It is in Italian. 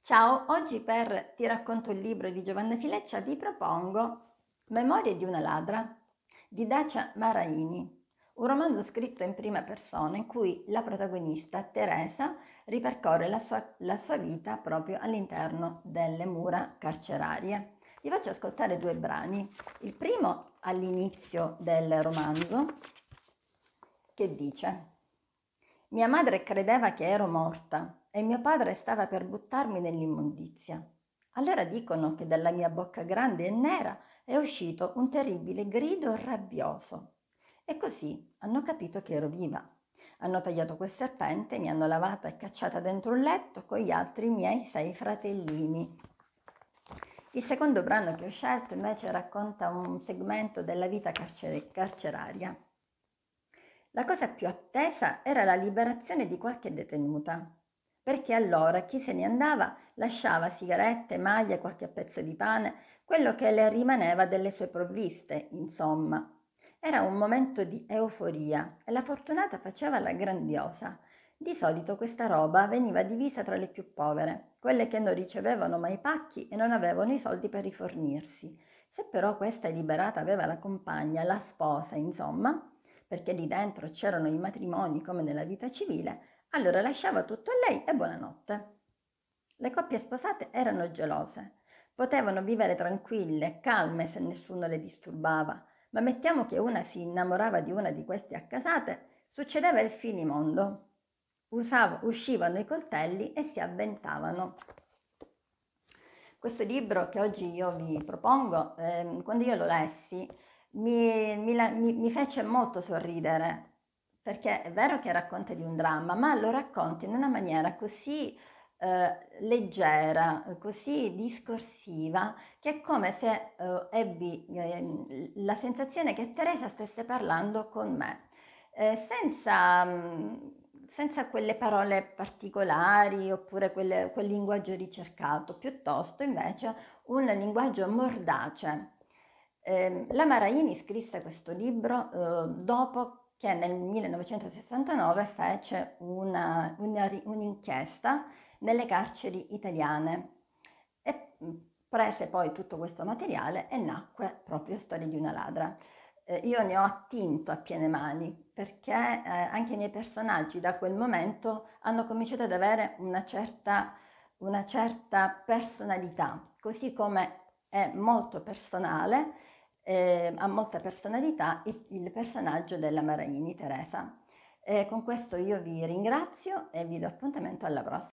Ciao, oggi per Ti racconto il libro di Giovanna Fileccia vi propongo Memorie di una ladra di Dacia Maraini, un romanzo scritto in prima persona in cui la protagonista Teresa ripercorre la sua, la sua vita proprio all'interno delle mura carcerarie. Vi faccio ascoltare due brani. Il primo all'inizio del romanzo che dice mia madre credeva che ero morta e mio padre stava per buttarmi nell'immondizia. Allora dicono che dalla mia bocca grande e nera è uscito un terribile grido rabbioso. E così hanno capito che ero viva. Hanno tagliato quel serpente, mi hanno lavata e cacciata dentro un letto con gli altri miei sei fratellini. Il secondo brano che ho scelto invece racconta un segmento della vita carcer- carceraria. La cosa più attesa era la liberazione di qualche detenuta, perché allora chi se ne andava lasciava sigarette, maglie, qualche pezzo di pane, quello che le rimaneva delle sue provviste, insomma. Era un momento di euforia e la fortunata faceva la grandiosa. Di solito questa roba veniva divisa tra le più povere, quelle che non ricevevano mai pacchi e non avevano i soldi per rifornirsi. Se però questa liberata aveva la compagna, la sposa, insomma, perché lì dentro c'erano i matrimoni come nella vita civile, allora lasciava tutto a lei e buonanotte. Le coppie sposate erano gelose. Potevano vivere tranquille, calme se nessuno le disturbava, ma mettiamo che una si innamorava di una di queste accasate, succedeva il finimondo. Usavo, uscivano i coltelli e si avventavano. Questo libro che oggi io vi propongo, eh, quando io lo lessi, mi, mi, mi, mi fece molto sorridere, perché è vero che racconta di un dramma, ma lo racconti in una maniera così eh, leggera, così discorsiva, che è come se eh, ebbi eh, la sensazione che Teresa stesse parlando con me, eh, senza, mh, mm, senza, quelle parole particolari oppure quelle, quel linguaggio ricercato, piuttosto invece un linguaggio mordace eh, la Maraini scrisse questo libro eh, dopo che nel 1969 fece una, una, un'inchiesta nelle carceri italiane e mm, prese poi tutto questo materiale e nacque proprio Storia di una ladra. Eh, io ne ho attinto a piene mani perché eh, anche i miei personaggi da quel momento hanno cominciato ad avere una certa, una certa personalità, così come è molto personale eh, ha molta personalità il, il personaggio della Maraini Teresa. Eh, con questo io vi ringrazio e vi do appuntamento alla prossima.